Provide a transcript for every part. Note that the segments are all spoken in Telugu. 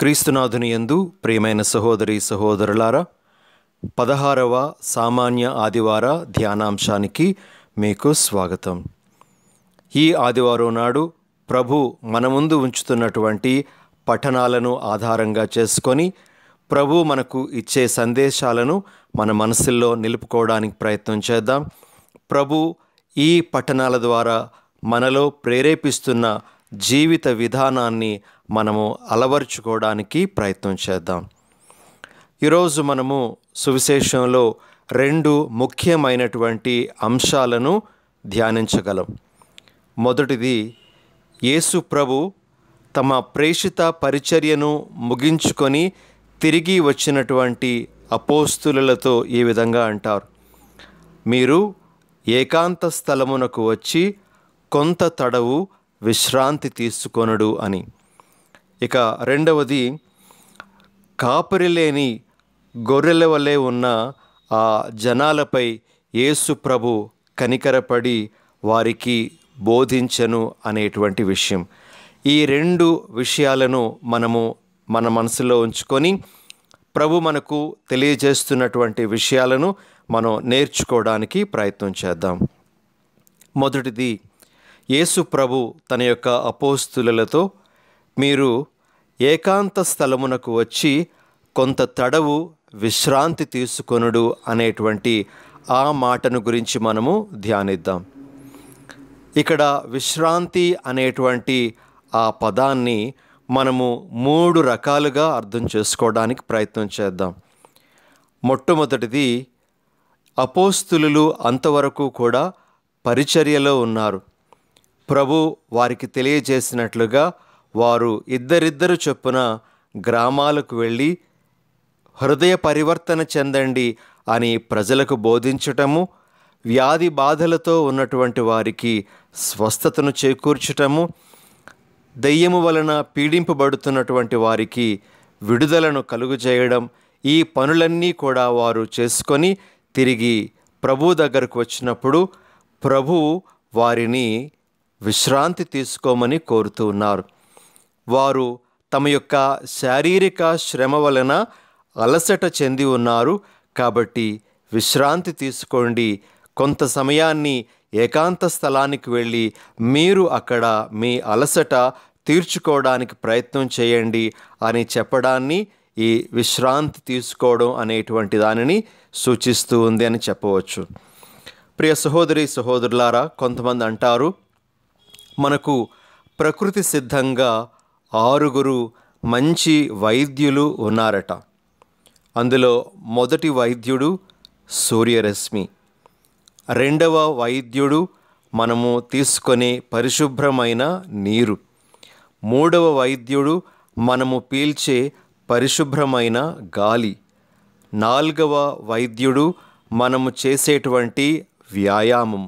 క్రీస్తునాథుని ఎందు ప్రియమైన సహోదరి సహోదరులారా పదహారవ సామాన్య ఆదివార ధ్యానాంశానికి మీకు స్వాగతం ఈ ఆదివారం నాడు ప్రభు మన ముందు ఉంచుతున్నటువంటి పఠనాలను ఆధారంగా చేసుకొని ప్రభు మనకు ఇచ్చే సందేశాలను మన మనసుల్లో నిలుపుకోవడానికి ప్రయత్నం చేద్దాం ప్రభు ఈ పఠనాల ద్వారా మనలో ప్రేరేపిస్తున్న జీవిత విధానాన్ని మనము అలవర్చుకోవడానికి ప్రయత్నం చేద్దాం ఈరోజు మనము సువిశేషంలో రెండు ముఖ్యమైనటువంటి అంశాలను ధ్యానించగలం మొదటిది యేసు ప్రభు తమ ప్రేషిత పరిచర్యను ముగించుకొని తిరిగి వచ్చినటువంటి అపోస్తులతో ఈ విధంగా అంటారు మీరు ఏకాంత స్థలమునకు వచ్చి కొంత తడవు విశ్రాంతి తీసుకొనడు అని ఇక రెండవది కాపరి లేని గొర్రెల వలె ఉన్న ఆ జనాలపై యేసు ప్రభు కనికరపడి వారికి బోధించను అనేటువంటి విషయం ఈ రెండు విషయాలను మనము మన మనసులో ఉంచుకొని ప్రభు మనకు తెలియజేస్తున్నటువంటి విషయాలను మనం నేర్చుకోవడానికి ప్రయత్నం చేద్దాం మొదటిది యేసు ప్రభు తన యొక్క అపోస్తులతో మీరు ఏకాంత స్థలమునకు వచ్చి కొంత తడవు విశ్రాంతి తీసుకొనుడు అనేటువంటి ఆ మాటను గురించి మనము ధ్యానిద్దాం ఇక్కడ విశ్రాంతి అనేటువంటి ఆ పదాన్ని మనము మూడు రకాలుగా అర్థం చేసుకోవడానికి ప్రయత్నం చేద్దాం మొట్టమొదటిది అపోస్తులు అంతవరకు కూడా పరిచర్యలో ఉన్నారు ప్రభు వారికి తెలియజేసినట్లుగా వారు ఇద్దరిద్దరు చొప్పున గ్రామాలకు వెళ్ళి హృదయ పరివర్తన చెందండి అని ప్రజలకు బోధించటము వ్యాధి బాధలతో ఉన్నటువంటి వారికి స్వస్థతను చేకూర్చటము దయ్యము వలన పీడింపబడుతున్నటువంటి వారికి విడుదలను చేయడం ఈ పనులన్నీ కూడా వారు చేసుకొని తిరిగి ప్రభు దగ్గరకు వచ్చినప్పుడు ప్రభు వారిని విశ్రాంతి తీసుకోమని కోరుతూ ఉన్నారు వారు తమ యొక్క శారీరక శ్రమ వలన అలసట చెంది ఉన్నారు కాబట్టి విశ్రాంతి తీసుకోండి కొంత సమయాన్ని ఏకాంత స్థలానికి వెళ్ళి మీరు అక్కడ మీ అలసట తీర్చుకోవడానికి ప్రయత్నం చేయండి అని చెప్పడాన్ని ఈ విశ్రాంతి తీసుకోవడం అనేటువంటి దానిని సూచిస్తూ ఉంది అని చెప్పవచ్చు ప్రియ సహోదరి సహోదరులారా కొంతమంది అంటారు మనకు ప్రకృతి సిద్ధంగా ఆరుగురు మంచి వైద్యులు ఉన్నారట అందులో మొదటి వైద్యుడు సూర్యరశ్మి రెండవ వైద్యుడు మనము తీసుకునే పరిశుభ్రమైన నీరు మూడవ వైద్యుడు మనము పీల్చే పరిశుభ్రమైన గాలి నాలుగవ వైద్యుడు మనము చేసేటువంటి వ్యాయామం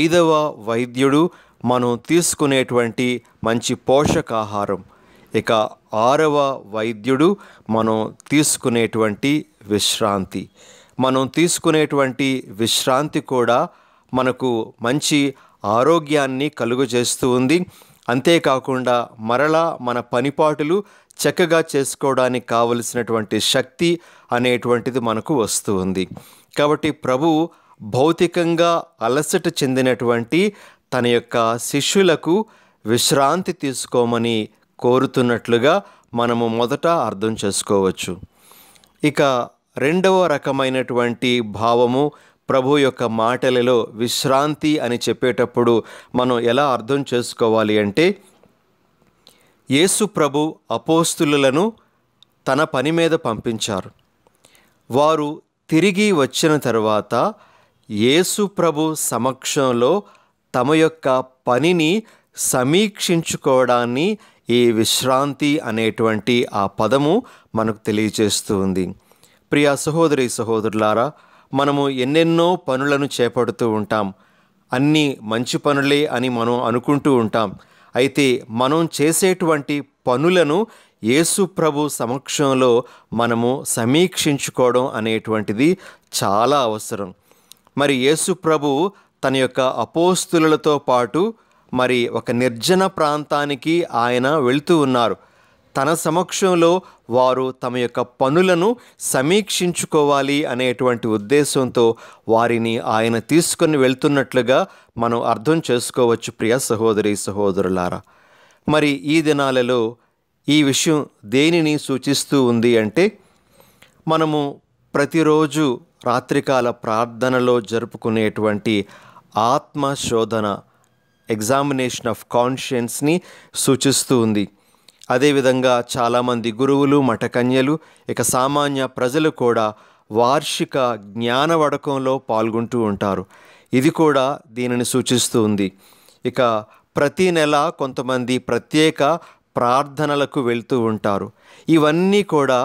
ఐదవ వైద్యుడు మనం తీసుకునేటువంటి మంచి పోషకాహారం ఇక ఆరవ వైద్యుడు మనం తీసుకునేటువంటి విశ్రాంతి మనం తీసుకునేటువంటి విశ్రాంతి కూడా మనకు మంచి ఆరోగ్యాన్ని కలుగజేస్తూ ఉంది అంతేకాకుండా మరలా మన పనిపాటులు చక్కగా చేసుకోవడానికి కావలసినటువంటి శక్తి అనేటువంటిది మనకు వస్తుంది కాబట్టి ప్రభు భౌతికంగా అలసట చెందినటువంటి తన యొక్క శిష్యులకు విశ్రాంతి తీసుకోమని కోరుతున్నట్లుగా మనము మొదట అర్థం చేసుకోవచ్చు ఇక రెండవ రకమైనటువంటి భావము ప్రభు యొక్క మాటలలో విశ్రాంతి అని చెప్పేటప్పుడు మనం ఎలా అర్థం చేసుకోవాలి అంటే యేసు ప్రభు అపోస్తులను తన పని మీద పంపించారు వారు తిరిగి వచ్చిన తర్వాత యేసు ప్రభు సమక్షంలో తమ యొక్క పనిని సమీక్షించుకోవడాన్ని ఈ విశ్రాంతి అనేటువంటి ఆ పదము మనకు తెలియజేస్తుంది ఉంది ప్రియా సహోదరి సహోదరులారా మనము ఎన్నెన్నో పనులను చేపడుతూ ఉంటాం అన్నీ మంచి పనులే అని మనం అనుకుంటూ ఉంటాం అయితే మనం చేసేటువంటి పనులను యేసు ప్రభు సమక్షంలో మనము సమీక్షించుకోవడం అనేటువంటిది చాలా అవసరం మరి యేసు ప్రభు తన యొక్క అపోస్తులతో పాటు మరి ఒక నిర్జన ప్రాంతానికి ఆయన వెళుతూ ఉన్నారు తన సమక్షంలో వారు తమ యొక్క పనులను సమీక్షించుకోవాలి అనేటువంటి ఉద్దేశంతో వారిని ఆయన తీసుకొని వెళ్తున్నట్లుగా మనం అర్థం చేసుకోవచ్చు ప్రియ సహోదరి సహోదరులారా మరి ఈ దినాలలో ఈ విషయం దేనిని సూచిస్తూ ఉంది అంటే మనము ప్రతిరోజు రాత్రికాల ప్రార్థనలో జరుపుకునేటువంటి ఆత్మశోధన ఎగ్జామినేషన్ ఆఫ్ కాన్షియన్స్ని సూచిస్తూ ఉంది అదేవిధంగా చాలామంది గురువులు మఠకన్యలు ఇక సామాన్య ప్రజలు కూడా వార్షిక జ్ఞానవడకంలో పాల్గొంటూ ఉంటారు ఇది కూడా దీనిని సూచిస్తూ ఉంది ఇక ప్రతి నెల కొంతమంది ప్రత్యేక ప్రార్థనలకు వెళ్తూ ఉంటారు ఇవన్నీ కూడా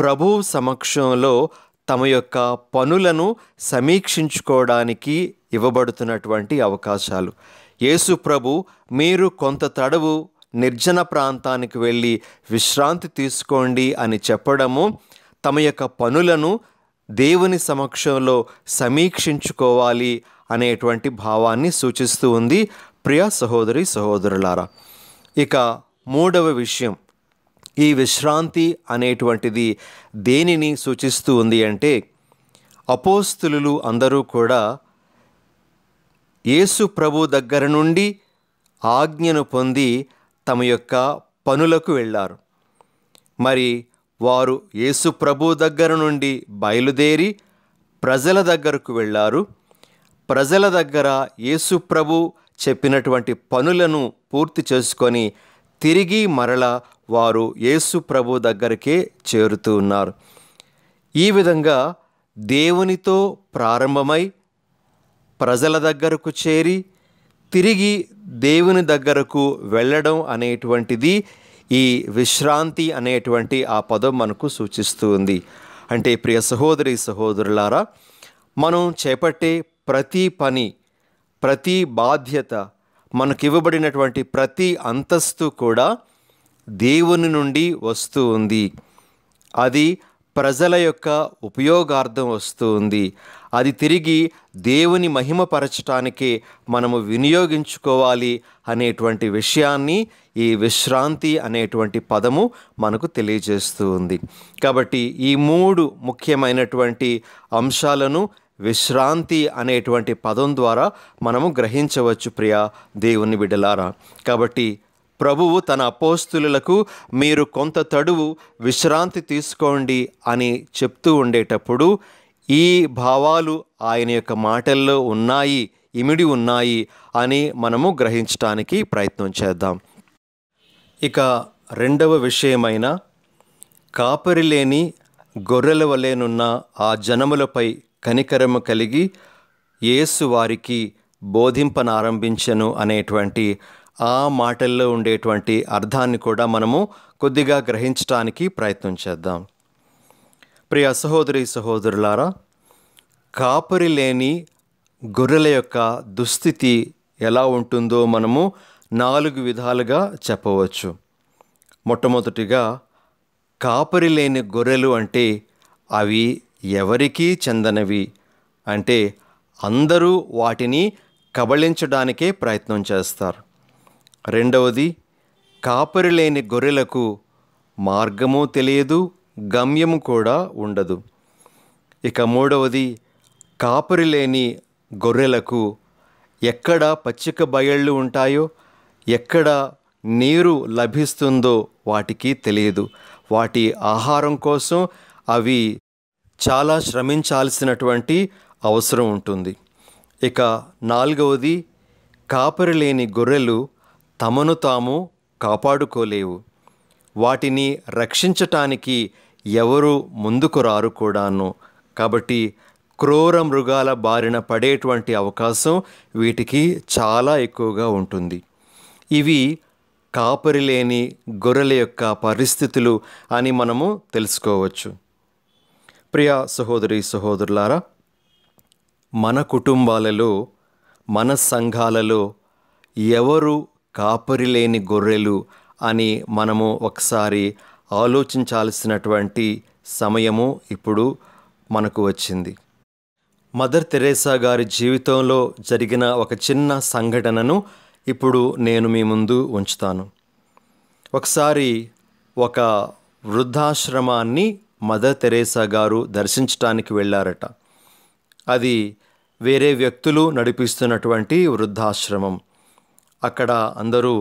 ప్రభు సమక్షంలో తమ యొక్క పనులను సమీక్షించుకోవడానికి ఇవ్వబడుతున్నటువంటి అవకాశాలు యేసు ప్రభు మీరు కొంత తడవు నిర్జన ప్రాంతానికి వెళ్ళి విశ్రాంతి తీసుకోండి అని చెప్పడము తమ యొక్క పనులను దేవుని సమక్షంలో సమీక్షించుకోవాలి అనేటువంటి భావాన్ని సూచిస్తూ ఉంది ప్రియ సహోదరి సహోదరులారా ఇక మూడవ విషయం ఈ విశ్రాంతి అనేటువంటిది దేనిని సూచిస్తూ ఉంది అంటే అపోస్తులు అందరూ కూడా యేసు ప్రభు దగ్గర నుండి ఆజ్ఞను పొంది తమ యొక్క పనులకు వెళ్ళారు మరి వారు యేసు ప్రభు దగ్గర నుండి బయలుదేరి ప్రజల దగ్గరకు వెళ్ళారు ప్రజల దగ్గర యేసు ప్రభు చెప్పినటువంటి పనులను పూర్తి చేసుకొని తిరిగి మరల వారు యేసు ప్రభు దగ్గరికే చేరుతూ ఉన్నారు ఈ విధంగా దేవునితో ప్రారంభమై ప్రజల దగ్గరకు చేరి తిరిగి దేవుని దగ్గరకు వెళ్ళడం అనేటువంటిది ఈ విశ్రాంతి అనేటువంటి ఆ పదం మనకు సూచిస్తుంది అంటే ప్రియ సహోదరి సహోదరులారా మనం చేపట్టే ప్రతి పని ప్రతి బాధ్యత మనకివ్వబడినటువంటి ప్రతి అంతస్తు కూడా దేవుని నుండి వస్తూ ఉంది అది ప్రజల యొక్క ఉపయోగార్థం వస్తూ ఉంది అది తిరిగి దేవుని మహిమపరచటానికి మనము వినియోగించుకోవాలి అనేటువంటి విషయాన్ని ఈ విశ్రాంతి అనేటువంటి పదము మనకు తెలియజేస్తూ ఉంది కాబట్టి ఈ మూడు ముఖ్యమైనటువంటి అంశాలను విశ్రాంతి అనేటువంటి పదం ద్వారా మనము గ్రహించవచ్చు ప్రియ దేవుని బిడ్డలారా కాబట్టి ప్రభువు తన అపోస్తులకు మీరు కొంత తడువు విశ్రాంతి తీసుకోండి అని చెప్తూ ఉండేటప్పుడు ఈ భావాలు ఆయన యొక్క మాటల్లో ఉన్నాయి ఇమిడి ఉన్నాయి అని మనము గ్రహించటానికి ప్రయత్నం చేద్దాం ఇక రెండవ విషయమైన కాపరి లేని గొర్రెల వలెనున్న ఆ జనములపై కనికరము కలిగి యేసు వారికి బోధింపనారంభించను అనేటువంటి ఆ మాటల్లో ఉండేటువంటి అర్థాన్ని కూడా మనము కొద్దిగా గ్రహించటానికి ప్రయత్నం చేద్దాం ప్రియ సహోదరి సహోదరులారా కాపరి లేని గొర్రెల యొక్క దుస్థితి ఎలా ఉంటుందో మనము నాలుగు విధాలుగా చెప్పవచ్చు మొట్టమొదటిగా కాపరి లేని గొర్రెలు అంటే అవి ఎవరికీ చెందనవి అంటే అందరూ వాటిని కబళించడానికే ప్రయత్నం చేస్తారు రెండవది కాపరి లేని గొర్రెలకు మార్గము తెలియదు గమ్యము కూడా ఉండదు ఇక మూడవది కాపరి లేని గొర్రెలకు ఎక్కడ పచ్చిక బయళ్ళు ఉంటాయో ఎక్కడ నీరు లభిస్తుందో వాటికి తెలియదు వాటి ఆహారం కోసం అవి చాలా శ్రమించాల్సినటువంటి అవసరం ఉంటుంది ఇక నాలుగవది కాపరి లేని గొర్రెలు తమను తాము కాపాడుకోలేవు వాటిని రక్షించటానికి ఎవరు ముందుకు రారు కూడాను కాబట్టి క్రూర మృగాల బారిన పడేటువంటి అవకాశం వీటికి చాలా ఎక్కువగా ఉంటుంది ఇవి కాపరి లేని గొర్రెల యొక్క పరిస్థితులు అని మనము తెలుసుకోవచ్చు ప్రియ సహోదరి సహోదరులారా మన కుటుంబాలలో మన సంఘాలలో ఎవరు కాపరి లేని గొర్రెలు అని మనము ఒకసారి ఆలోచించాల్సినటువంటి సమయము ఇప్పుడు మనకు వచ్చింది మదర్ తెరేసా గారి జీవితంలో జరిగిన ఒక చిన్న సంఘటనను ఇప్పుడు నేను మీ ముందు ఉంచుతాను ఒకసారి ఒక వృద్ధాశ్రమాన్ని మదర్ తెరేసా గారు దర్శించటానికి వెళ్ళారట అది వేరే వ్యక్తులు నడిపిస్తున్నటువంటి వృద్ధాశ్రమం అక్కడ అందరూ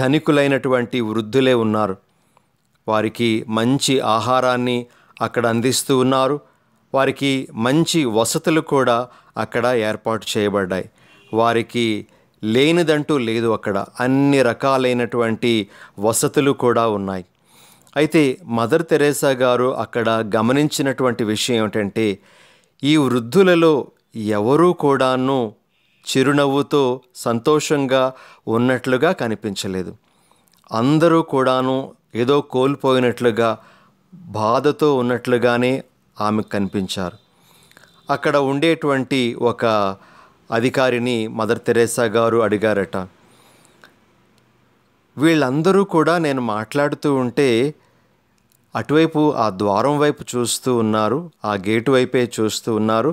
ధనికులైనటువంటి వృద్ధులే ఉన్నారు వారికి మంచి ఆహారాన్ని అక్కడ అందిస్తూ ఉన్నారు వారికి మంచి వసతులు కూడా అక్కడ ఏర్పాటు చేయబడ్డాయి వారికి లేనిదంటూ లేదు అక్కడ అన్ని రకాలైనటువంటి వసతులు కూడా ఉన్నాయి అయితే మదర్ తెరేసా గారు అక్కడ గమనించినటువంటి విషయం ఏమిటంటే ఈ వృద్ధులలో ఎవరూ కూడాను చిరునవ్వుతో సంతోషంగా ఉన్నట్లుగా కనిపించలేదు అందరూ కూడాను ఏదో కోల్పోయినట్లుగా బాధతో ఉన్నట్లుగానే ఆమె కనిపించారు అక్కడ ఉండేటువంటి ఒక అధికారిని మదర్ తెరేసా గారు అడిగారట వీళ్ళందరూ కూడా నేను మాట్లాడుతూ ఉంటే అటువైపు ఆ ద్వారం వైపు చూస్తూ ఉన్నారు ఆ గేటు వైపే చూస్తూ ఉన్నారు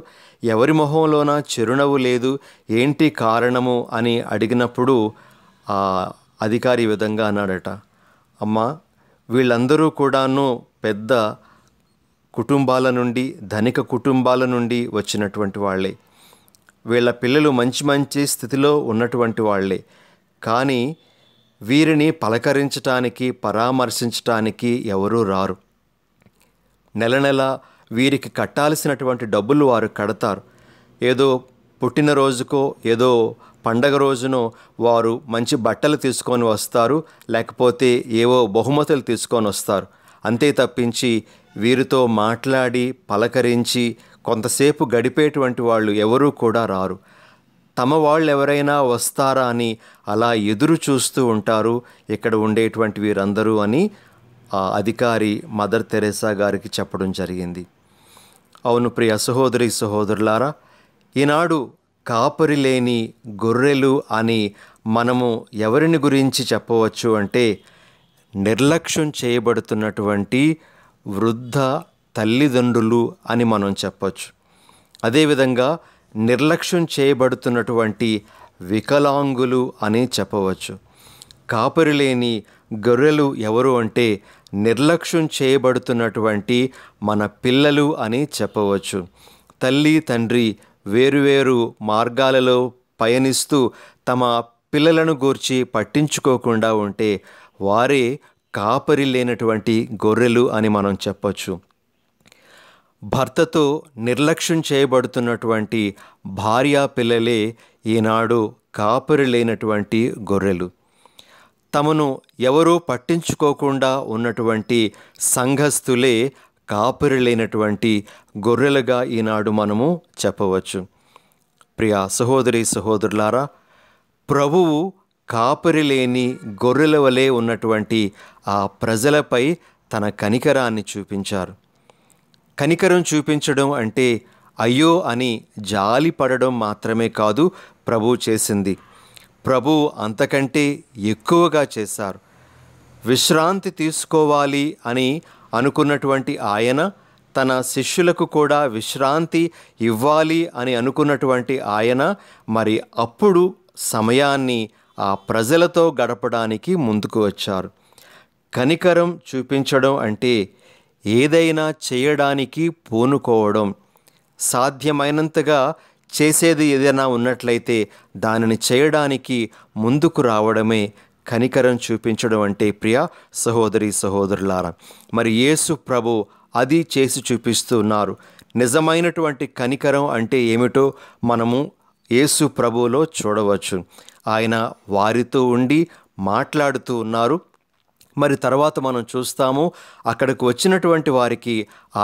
ఎవరి మొహంలోన చిరునవ్వు లేదు ఏంటి కారణము అని అడిగినప్పుడు ఆ అధికారి విధంగా అన్నాడట అమ్మ వీళ్ళందరూ కూడాను పెద్ద కుటుంబాల నుండి ధనిక కుటుంబాల నుండి వచ్చినటువంటి వాళ్ళే వీళ్ళ పిల్లలు మంచి మంచి స్థితిలో ఉన్నటువంటి వాళ్ళే కానీ వీరిని పలకరించటానికి పరామర్శించటానికి ఎవరూ రారు నెల నెల వీరికి కట్టాల్సినటువంటి డబ్బులు వారు కడతారు ఏదో పుట్టినరోజుకో ఏదో పండగ రోజునో వారు మంచి బట్టలు తీసుకొని వస్తారు లేకపోతే ఏవో బహుమతులు తీసుకొని వస్తారు అంతే తప్పించి వీరితో మాట్లాడి పలకరించి కొంతసేపు గడిపేటువంటి వాళ్ళు ఎవరూ కూడా రారు తమ వాళ్ళు ఎవరైనా వస్తారా అని అలా ఎదురు చూస్తూ ఉంటారు ఇక్కడ ఉండేటువంటి వీరందరూ అని ఆ అధికారి మదర్ తెరేసా గారికి చెప్పడం జరిగింది అవును ప్రియ సహోదరి సహోదరులారా ఈనాడు కాపరి లేని గొర్రెలు అని మనము ఎవరిని గురించి చెప్పవచ్చు అంటే నిర్లక్ష్యం చేయబడుతున్నటువంటి వృద్ధ తల్లిదండ్రులు అని మనం చెప్పచ్చు అదేవిధంగా నిర్లక్ష్యం చేయబడుతున్నటువంటి వికలాంగులు అని చెప్పవచ్చు కాపరి లేని గొర్రెలు ఎవరు అంటే నిర్లక్ష్యం చేయబడుతున్నటువంటి మన పిల్లలు అని చెప్పవచ్చు తల్లి తండ్రి వేరువేరు మార్గాలలో పయనిస్తూ తమ పిల్లలను గూర్చి పట్టించుకోకుండా ఉంటే వారే కాపరి లేనటువంటి గొర్రెలు అని మనం చెప్పచ్చు భర్తతో నిర్లక్ష్యం చేయబడుతున్నటువంటి భార్యా పిల్లలే ఈనాడు కాపరి లేనటువంటి గొర్రెలు తమను ఎవరూ పట్టించుకోకుండా ఉన్నటువంటి సంఘస్థులే కాపరి లేనటువంటి గొర్రెలుగా ఈనాడు మనము చెప్పవచ్చు ప్రియా సహోదరి సహోదరులారా ప్రభువు కాపరి లేని గొర్రెల వలె ఉన్నటువంటి ఆ ప్రజలపై తన కనికరాన్ని చూపించారు కనికరం చూపించడం అంటే అయ్యో అని జాలి పడడం మాత్రమే కాదు ప్రభు చేసింది ప్రభు అంతకంటే ఎక్కువగా చేశారు విశ్రాంతి తీసుకోవాలి అని అనుకున్నటువంటి ఆయన తన శిష్యులకు కూడా విశ్రాంతి ఇవ్వాలి అని అనుకున్నటువంటి ఆయన మరి అప్పుడు సమయాన్ని ఆ ప్రజలతో గడపడానికి ముందుకు వచ్చారు కనికరం చూపించడం అంటే ఏదైనా చేయడానికి పూనుకోవడం సాధ్యమైనంతగా చేసేది ఏదైనా ఉన్నట్లయితే దానిని చేయడానికి ముందుకు రావడమే కనికరం చూపించడం అంటే ప్రియ సహోదరి సహోదరులారా మరి యేసు ప్రభు అది చేసి చూపిస్తున్నారు నిజమైనటువంటి కనికరం అంటే ఏమిటో మనము యేసు ప్రభువులో చూడవచ్చు ఆయన వారితో ఉండి మాట్లాడుతూ ఉన్నారు మరి తర్వాత మనం చూస్తాము అక్కడికి వచ్చినటువంటి వారికి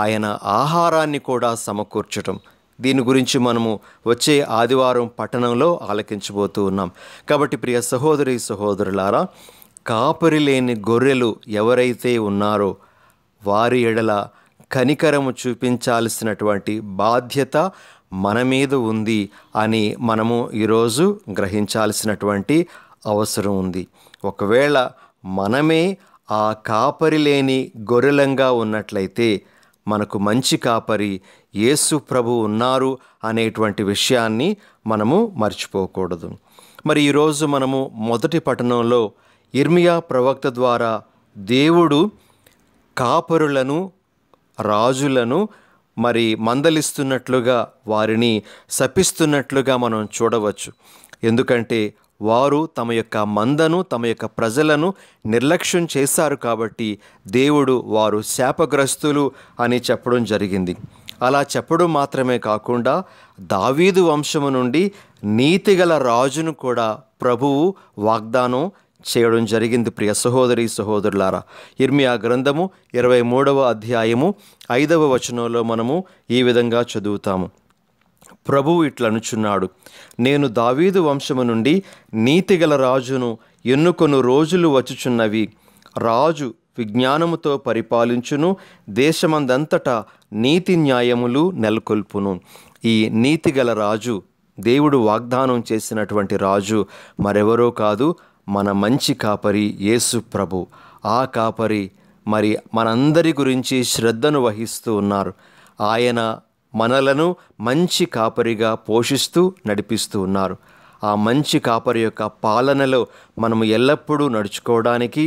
ఆయన ఆహారాన్ని కూడా సమకూర్చటం దీని గురించి మనము వచ్చే ఆదివారం పట్టణంలో ఆలకించబోతూ ఉన్నాం కాబట్టి ప్రియ సహోదరి సహోదరులారా కాపరి లేని గొర్రెలు ఎవరైతే ఉన్నారో వారి ఎడల కనికరము చూపించాల్సినటువంటి బాధ్యత మన మీద ఉంది అని మనము ఈరోజు గ్రహించాల్సినటువంటి అవసరం ఉంది ఒకవేళ మనమే ఆ కాపరి లేని గొర్రెలంగా ఉన్నట్లయితే మనకు మంచి కాపరి యేసు ప్రభు ఉన్నారు అనేటువంటి విషయాన్ని మనము మర్చిపోకూడదు మరి ఈరోజు మనము మొదటి పట్టణంలో ఇర్మియా ప్రవక్త ద్వారా దేవుడు కాపరులను రాజులను మరి మందలిస్తున్నట్లుగా వారిని శపిస్తున్నట్లుగా మనం చూడవచ్చు ఎందుకంటే వారు తమ యొక్క మందను తమ యొక్క ప్రజలను నిర్లక్ష్యం చేశారు కాబట్టి దేవుడు వారు శాపగ్రస్తులు అని చెప్పడం జరిగింది అలా చెప్పడం మాత్రమే కాకుండా దావీదు వంశము నుండి నీతిగల రాజును కూడా ప్రభువు వాగ్దానం చేయడం జరిగింది ప్రియ సహోదరి సహోదరులారా ఇర్మియా గ్రంథము ఇరవై మూడవ అధ్యాయము ఐదవ వచనంలో మనము ఈ విధంగా చదువుతాము ప్రభువు ఇట్లనుచున్నాడు నేను దావీదు వంశము నుండి నీతిగల రాజును ఎన్నుకొను రోజులు వచ్చుచున్నవి రాజు విజ్ఞానముతో పరిపాలించును దేశమందంతటా నీతి న్యాయములు నెలకొల్పును ఈ నీతిగల రాజు దేవుడు వాగ్దానం చేసినటువంటి రాజు మరెవరో కాదు మన మంచి కాపరి యేసు ప్రభు ఆ కాపరి మరి మనందరి గురించి శ్రద్ధను వహిస్తూ ఉన్నారు ఆయన మనలను మంచి కాపరిగా పోషిస్తూ నడిపిస్తూ ఉన్నారు ఆ మంచి కాపరి యొక్క పాలనలో మనము ఎల్లప్పుడూ నడుచుకోవడానికి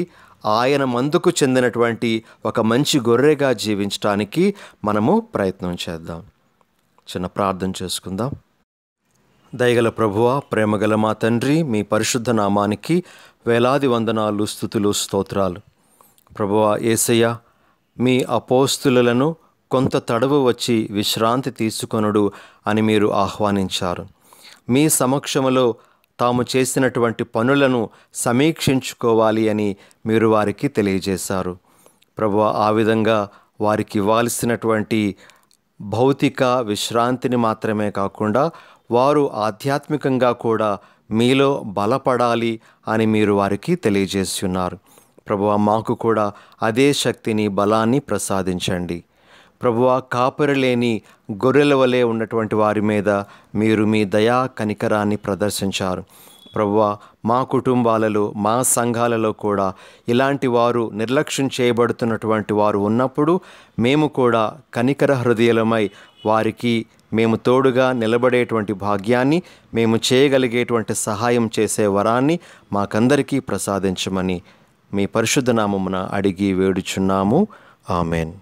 ఆయన మందుకు చెందినటువంటి ఒక మంచి గొర్రెగా జీవించడానికి మనము ప్రయత్నం చేద్దాం చిన్న ప్రార్థన చేసుకుందాం దయగల ప్రభువ ప్రేమగల మా తండ్రి మీ పరిశుద్ధ నామానికి వేలాది వందనాలు స్థుతులు స్తోత్రాలు ప్రభువ ఏసయ్య మీ అపోస్తులను కొంత తడవు వచ్చి విశ్రాంతి తీసుకొనుడు అని మీరు ఆహ్వానించారు మీ సమక్షములో తాము చేసినటువంటి పనులను సమీక్షించుకోవాలి అని మీరు వారికి తెలియజేశారు ప్రభు ఆ విధంగా వారికి ఇవ్వాల్సినటువంటి భౌతిక విశ్రాంతిని మాత్రమే కాకుండా వారు ఆధ్యాత్మికంగా కూడా మీలో బలపడాలి అని మీరు వారికి తెలియజేస్తున్నారు ప్రభు మాకు కూడా అదే శక్తిని బలాన్ని ప్రసాదించండి ప్రభువా కాపురలేని గొర్రెల వలె ఉన్నటువంటి వారి మీద మీరు మీ దయా కనికరాన్ని ప్రదర్శించారు ప్రభువ మా కుటుంబాలలో మా సంఘాలలో కూడా ఇలాంటి వారు నిర్లక్ష్యం చేయబడుతున్నటువంటి వారు ఉన్నప్పుడు మేము కూడా కనికర హృదయలమై వారికి మేము తోడుగా నిలబడేటువంటి భాగ్యాన్ని మేము చేయగలిగేటువంటి సహాయం చేసే వరాన్ని మాకందరికీ ప్రసాదించమని మీ పరిశుద్ధనామమున అడిగి వేడుచున్నాము ఆమెన్